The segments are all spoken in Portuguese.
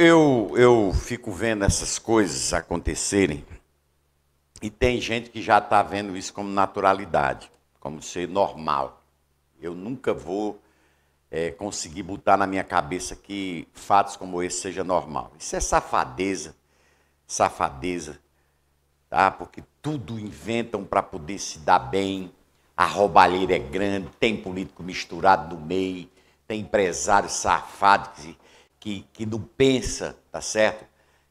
eu, eu fico vendo essas coisas acontecerem e tem gente que já está vendo isso como naturalidade, como ser normal. Eu nunca vou é, conseguir botar na minha cabeça que fatos como esse seja normal. Isso é safadeza, safadeza, tá? Porque tudo inventam para poder se dar bem. A roubalheira é grande, tem político misturado no meio, tem empresário safado que que, que não pensa, tá certo?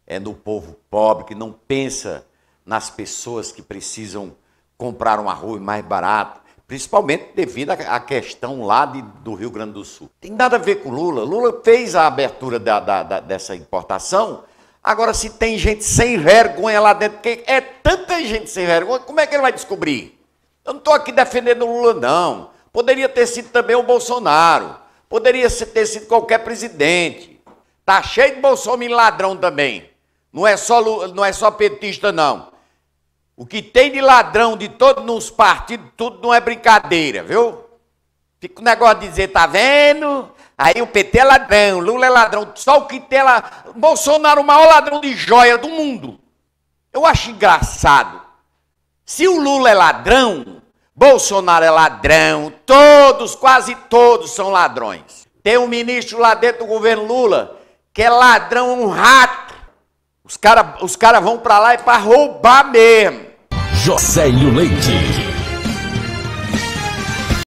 É no povo pobre, que não pensa nas pessoas que precisam comprar um arroz mais barato, principalmente devido à questão lá de, do Rio Grande do Sul. Tem nada a ver com Lula. Lula fez a abertura da, da, da, dessa importação. Agora, se tem gente sem vergonha lá dentro, que é tanta gente sem vergonha, como é que ele vai descobrir? Eu não estou aqui defendendo o Lula, não. Poderia ter sido também o Bolsonaro. Poderia ter sido qualquer presidente. Tá cheio de bolsominion ladrão também. Não é só não é só petista não. O que tem de ladrão de todos nos partidos, tudo não é brincadeira, viu? Fica o negócio de dizer, tá vendo? Aí o PT é ladrão, Lula é ladrão, só o que tem é lá. Bolsonaro é o maior ladrão de joia do mundo. Eu acho engraçado. Se o Lula é ladrão, Bolsonaro é ladrão, todos, quase todos são ladrões. Tem um ministro lá dentro do governo Lula que é ladrão, um rato. Os caras os cara vão para lá é para roubar mesmo. Josélio Leite.